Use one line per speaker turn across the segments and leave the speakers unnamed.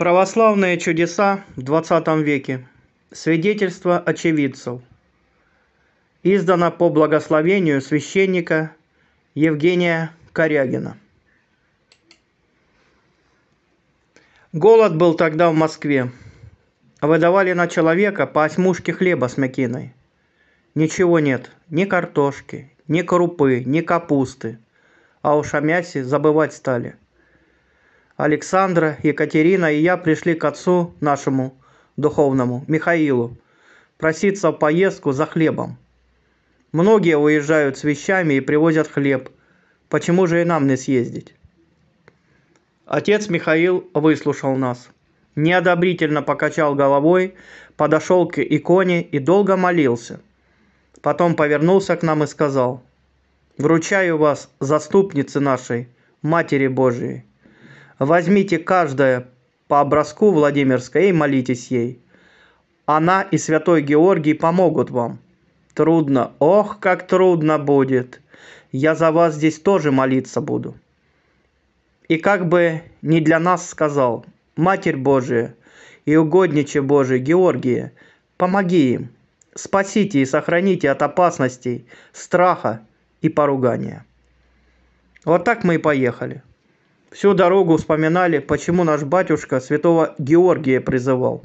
Православные чудеса в 20 веке. Свидетельство очевидцев. Издано по благословению священника Евгения Корягина. Голод был тогда в Москве. Выдавали на человека по осьмушке хлеба с мякиной. Ничего нет, ни картошки, ни крупы, ни капусты. А уж о мясе забывать стали – Александра, Екатерина и я пришли к отцу нашему духовному, Михаилу, проситься в поездку за хлебом. Многие уезжают с вещами и привозят хлеб. Почему же и нам не съездить? Отец Михаил выслушал нас. Неодобрительно покачал головой, подошел к иконе и долго молился. Потом повернулся к нам и сказал, «Вручаю вас, заступнице нашей, Матери Божией, Возьмите каждое по образку Владимирской и молитесь ей. Она и святой Георгий помогут вам. Трудно, ох, как трудно будет. Я за вас здесь тоже молиться буду. И как бы не для нас сказал, Матерь Божия и угодниче Божия Георгия, помоги им, спасите и сохраните от опасностей, страха и поругания. Вот так мы и поехали. Всю дорогу вспоминали, почему наш батюшка святого Георгия призывал.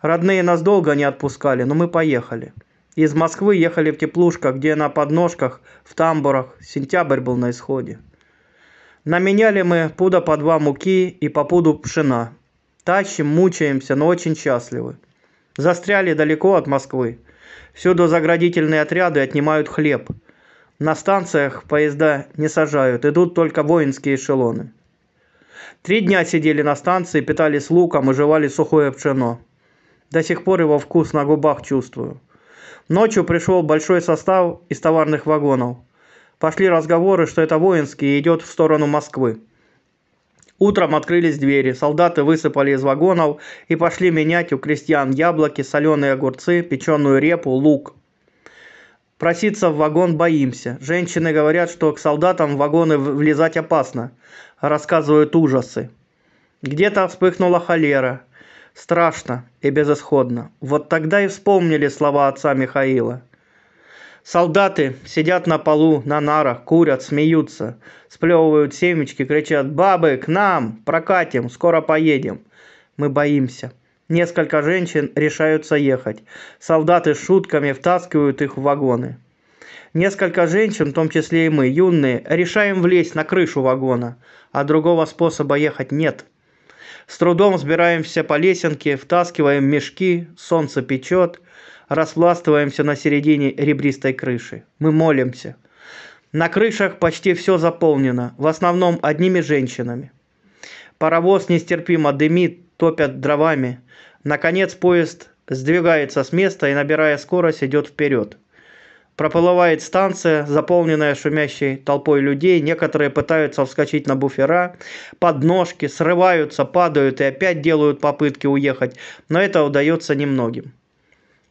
Родные нас долго не отпускали, но мы поехали. Из Москвы ехали в теплушках, где на подножках, в тамбурах. Сентябрь был на исходе. Наменяли мы пуда по два муки и по пуду пшена. Тащим, мучаемся, но очень счастливы. Застряли далеко от Москвы. Всюду заградительные отряды отнимают хлеб – на станциях поезда не сажают, идут только воинские эшелоны. Три дня сидели на станции, питались луком и жевали сухое пшено. До сих пор его вкус на губах чувствую. Ночью пришел большой состав из товарных вагонов. Пошли разговоры, что это воинский и идет в сторону Москвы. Утром открылись двери, солдаты высыпали из вагонов и пошли менять у крестьян яблоки, соленые огурцы, печеную репу, лук. Проситься в вагон боимся. Женщины говорят, что к солдатам в вагоны влезать опасно. Рассказывают ужасы. Где-то вспыхнула холера. Страшно и безысходно. Вот тогда и вспомнили слова отца Михаила. Солдаты сидят на полу, на нарах, курят, смеются, сплевывают семечки, кричат «Бабы, к нам! Прокатим! Скоро поедем!» Мы боимся. Несколько женщин решаются ехать. Солдаты с шутками втаскивают их в вагоны. Несколько женщин, в том числе и мы, юные, решаем влезть на крышу вагона, а другого способа ехать нет. С трудом взбираемся по лесенке, втаскиваем мешки, солнце печет, распластываемся на середине ребристой крыши. Мы молимся. На крышах почти все заполнено, в основном одними женщинами. Паровоз нестерпимо дымит, топят дровами. Наконец поезд сдвигается с места и, набирая скорость, идет вперед. Проплывает станция, заполненная шумящей толпой людей. Некоторые пытаются вскочить на буфера, подножки, срываются, падают и опять делают попытки уехать. Но это удается немногим.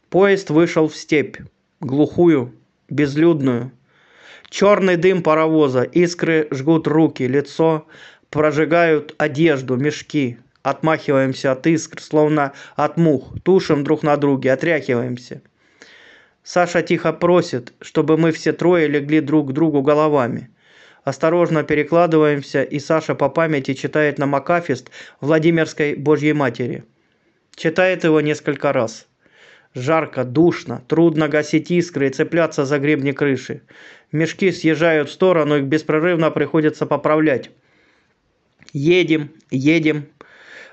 Поезд вышел в степь, глухую, безлюдную. Черный дым паровоза, искры жгут руки, лицо, прожигают одежду, мешки. Отмахиваемся от искр, словно от мух, тушим друг на друге, отряхиваемся. Саша тихо просит, чтобы мы все трое легли друг к другу головами. Осторожно перекладываемся, и Саша по памяти читает нам Акафист Владимирской Божьей Матери. Читает его несколько раз. Жарко, душно, трудно гасить искры и цепляться за гребни крыши. Мешки съезжают в сторону, их беспрерывно приходится поправлять. Едем, едем,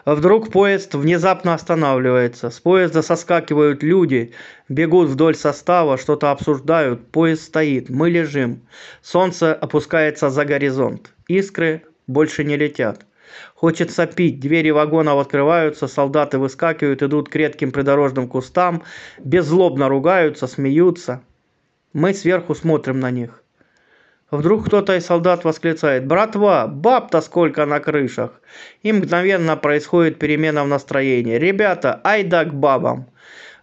а вдруг поезд внезапно останавливается. С поезда соскакивают люди, бегут вдоль состава, что-то обсуждают. Поезд стоит, мы лежим. Солнце опускается за горизонт. Искры больше не летят. Хочется пить. Двери вагонов открываются, солдаты выскакивают, идут к редким придорожным кустам, беззлобно ругаются, смеются. Мы сверху смотрим на них. Вдруг кто-то из солдат восклицает «Братва, баб-то сколько на крышах!» И мгновенно происходит перемена в настроении. «Ребята, айда к бабам!»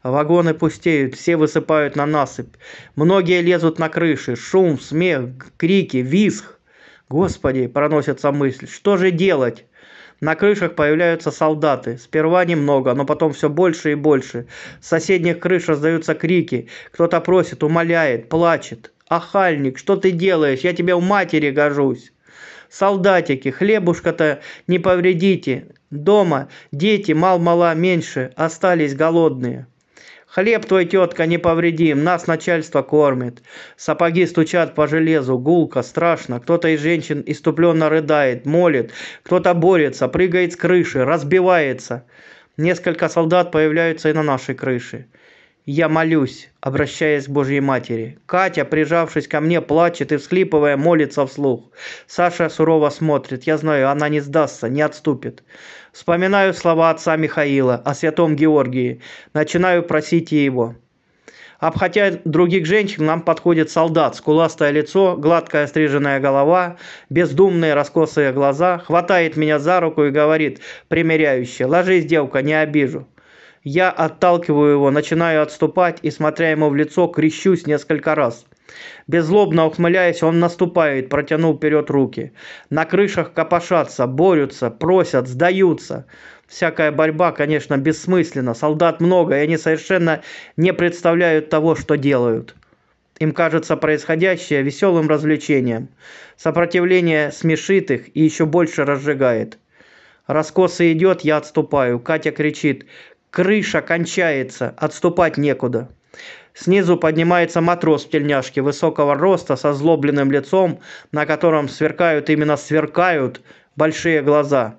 Вагоны пустеют, все высыпают на насыпь. Многие лезут на крыши. Шум, смех, крики, визг. Господи, проносится мысль, что же делать? На крышах появляются солдаты. Сперва немного, но потом все больше и больше. С соседних крыш раздаются крики. Кто-то просит, умоляет, плачет ахальник, что ты делаешь? Я тебя у матери гожусь. Солдатики, хлебушка-то не повредите. Дома дети мал-мала меньше, остались голодные. Хлеб твой, тетка, не повредим, нас начальство кормит. Сапоги стучат по железу, гулко, страшно. Кто-то из женщин иступленно рыдает, молит. Кто-то борется, прыгает с крыши, разбивается. Несколько солдат появляются и на нашей крыше я молюсь, обращаясь к Божьей Матери. Катя, прижавшись ко мне, плачет и, всхлипывая, молится вслух. Саша сурово смотрит. Я знаю, она не сдастся, не отступит. Вспоминаю слова отца Михаила о святом Георгии. Начинаю просить его. Обходя других женщин, нам подходит солдат. Скуластое лицо, гладкая стриженная голова, бездумные раскосые глаза. Хватает меня за руку и говорит примиряюще. «Ложись, девка, не обижу». Я отталкиваю его, начинаю отступать и, смотря ему в лицо, крещусь несколько раз. Беззлобно ухмыляясь, он наступает, протянул вперед руки. На крышах копошатся, борются, просят, сдаются. Всякая борьба, конечно, бессмысленна. Солдат много, и они совершенно не представляют того, что делают. Им кажется происходящее веселым развлечением. Сопротивление смешит их и еще больше разжигает. Раскосы идет, я отступаю. Катя кричит крыша кончается, отступать некуда. Снизу поднимается матрос в тельняшке высокого роста со злобленным лицом, на котором сверкают, именно сверкают, большие глаза.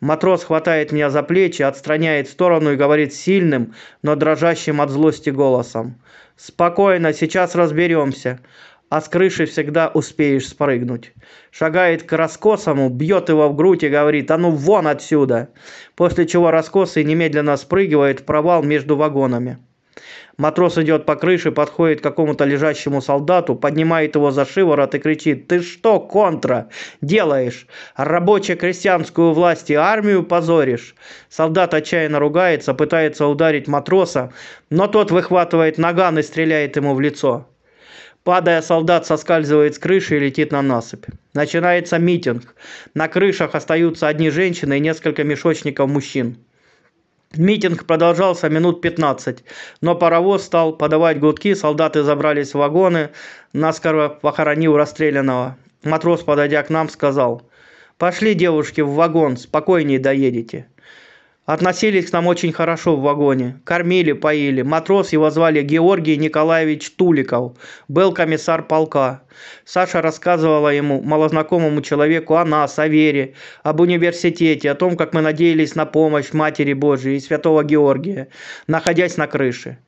Матрос хватает меня за плечи, отстраняет в сторону и говорит сильным, но дрожащим от злости голосом. «Спокойно, сейчас разберемся а с крыши всегда успеешь спрыгнуть. Шагает к раскосому, бьет его в грудь и говорит «А ну вон отсюда!» После чего раскосый немедленно спрыгивает в провал между вагонами. Матрос идет по крыше, подходит к какому-то лежащему солдату, поднимает его за шиворот и кричит «Ты что, контра, делаешь? Рабоче-крестьянскую власть и армию позоришь?» Солдат отчаянно ругается, пытается ударить матроса, но тот выхватывает наган и стреляет ему в лицо. Падая, солдат соскальзывает с крыши и летит на насыпь. Начинается митинг. На крышах остаются одни женщины и несколько мешочников мужчин. Митинг продолжался минут 15, но паровоз стал подавать гудки, солдаты забрались в вагоны, наскоро похоронил расстрелянного. Матрос, подойдя к нам, сказал, «Пошли, девушки, в вагон, спокойнее доедете». Относились к нам очень хорошо в вагоне. Кормили, поили. Матрос, его звали Георгий Николаевич Туликов. Был комиссар полка. Саша рассказывала ему, малознакомому человеку, о нас, о вере, об университете, о том, как мы надеялись на помощь Матери Божией и Святого Георгия, находясь на крыше.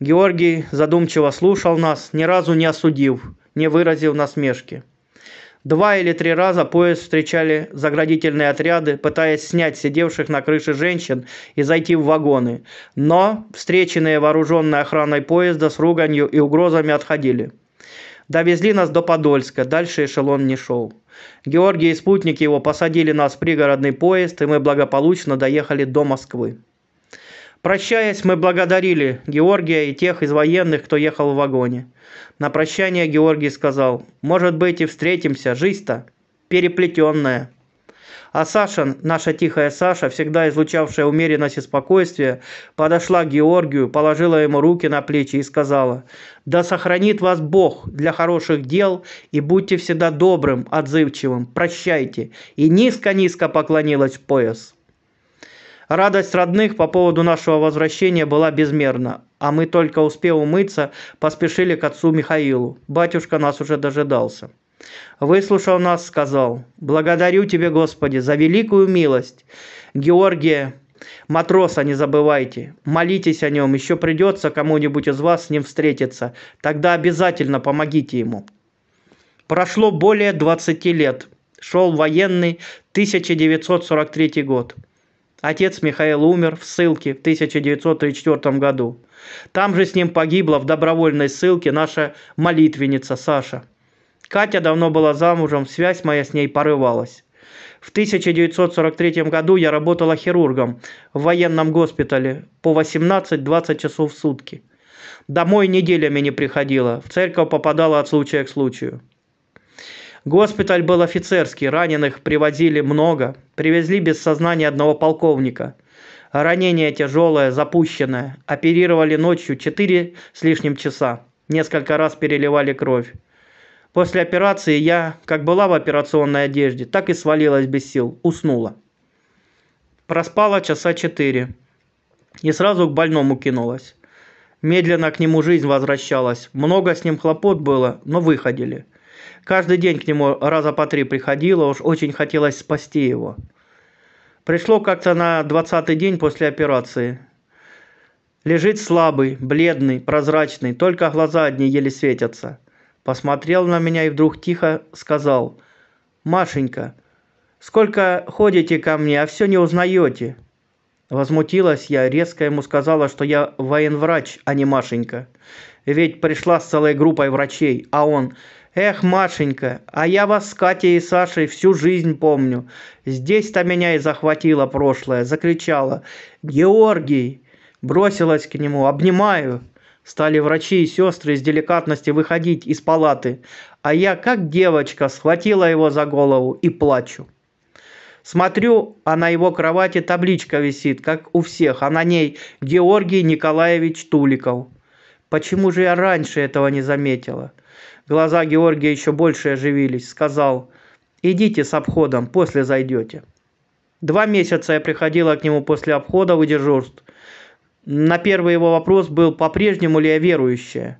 Георгий задумчиво слушал нас, ни разу не осудив, не выразил насмешки. Два или три раза поезд встречали заградительные отряды, пытаясь снять сидевших на крыше женщин и зайти в вагоны. Но встреченные вооруженной охраной поезда с руганью и угрозами отходили. Довезли нас до Подольска, дальше эшелон не шел. Георгий и спутники его посадили нас в пригородный поезд, и мы благополучно доехали до Москвы. Прощаясь, мы благодарили Георгия и тех из военных, кто ехал в вагоне. На прощание Георгий сказал, «Может быть и встретимся, жизнь-то переплетенная». А Саша, наша тихая Саша, всегда излучавшая умеренность и спокойствие, подошла к Георгию, положила ему руки на плечи и сказала, «Да сохранит вас Бог для хороших дел, и будьте всегда добрым, отзывчивым, прощайте». И низко-низко поклонилась в пояс. Радость родных по поводу нашего возвращения была безмерна, а мы только успев умыться, поспешили к отцу Михаилу. Батюшка нас уже дожидался. Выслушал нас, сказал, «Благодарю Тебе, Господи, за великую милость. Георгия, матроса не забывайте, молитесь о нем, еще придется кому-нибудь из вас с ним встретиться, тогда обязательно помогите ему». Прошло более 20 лет. Шел военный 1943 год. Отец Михаил умер в ссылке в 1934 году. Там же с ним погибла в добровольной ссылке наша молитвенница Саша. Катя давно была замужем, связь моя с ней порывалась. В 1943 году я работала хирургом в военном госпитале по 18-20 часов в сутки. Домой неделями не приходила, в церковь попадала от случая к случаю. Госпиталь был офицерский, раненых привозили много. Привезли без сознания одного полковника. Ранение тяжелое, запущенное. Оперировали ночью 4 с лишним часа. Несколько раз переливали кровь. После операции я, как была в операционной одежде, так и свалилась без сил, уснула. Проспала часа 4 и сразу к больному кинулась. Медленно к нему жизнь возвращалась. Много с ним хлопот было, но выходили. Каждый день к нему раза по три приходила, уж очень хотелось спасти его. Пришло как-то на 20-й день после операции. Лежит слабый, бледный, прозрачный, только глаза одни еле светятся. Посмотрел на меня и вдруг тихо сказал, «Машенька, сколько ходите ко мне, а все не узнаете?» Возмутилась я, резко ему сказала, что я военврач, а не Машенька. Ведь пришла с целой группой врачей, а он эх машенька а я вас с катей и сашей всю жизнь помню здесь-то меня и захватило прошлое закричала георгий бросилась к нему обнимаю стали врачи и сестры из деликатности выходить из палаты а я как девочка схватила его за голову и плачу Смотрю, а на его кровати табличка висит, как у всех, а на ней Георгий Николаевич Туликов. Почему же я раньше этого не заметила? Глаза Георгия еще больше оживились. Сказал, идите с обходом, после зайдете. Два месяца я приходила к нему после обхода и дежурств. На первый его вопрос был, по-прежнему ли я верующая.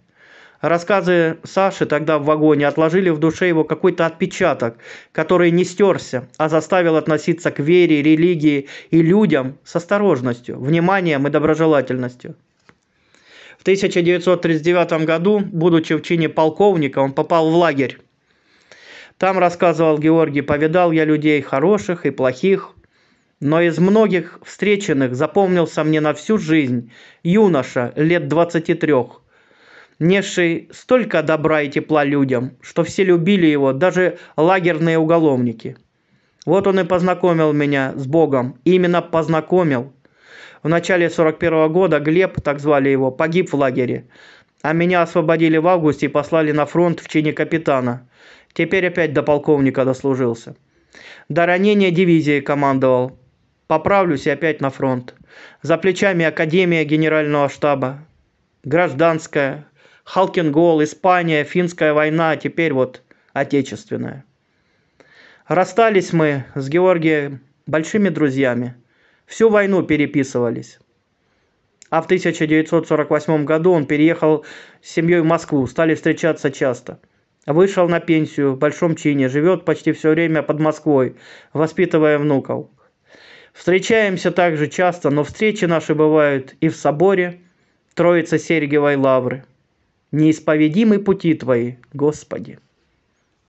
Рассказы Саши тогда в вагоне отложили в душе его какой-то отпечаток, который не стерся, а заставил относиться к вере, религии и людям с осторожностью, вниманием и доброжелательностью. В 1939 году, будучи в чине полковника, он попал в лагерь. Там, рассказывал Георгий, повидал я людей хороших и плохих, но из многих встреченных запомнился мне на всю жизнь юноша лет 23, несший столько добра и тепла людям, что все любили его, даже лагерные уголовники. Вот он и познакомил меня с Богом, именно познакомил – в начале 1941 года Глеб, так звали его, погиб в лагере. А меня освободили в августе и послали на фронт в чине капитана. Теперь опять до полковника дослужился. До ранения дивизии командовал. Поправлюсь и опять на фронт. За плечами Академия Генерального штаба. Гражданская. Халкингол, Испания, Финская война, а теперь вот Отечественная. Расстались мы с Георгием большими друзьями. Всю войну переписывались. А в 1948 году он переехал с семьей в Москву, стали встречаться часто. Вышел на пенсию в большом чине, живет почти все время под Москвой, воспитывая внуков. Встречаемся также часто, но встречи наши бывают и в соборе Троица Сергиевой Лавры. Неисповедимы пути Твои, Господи.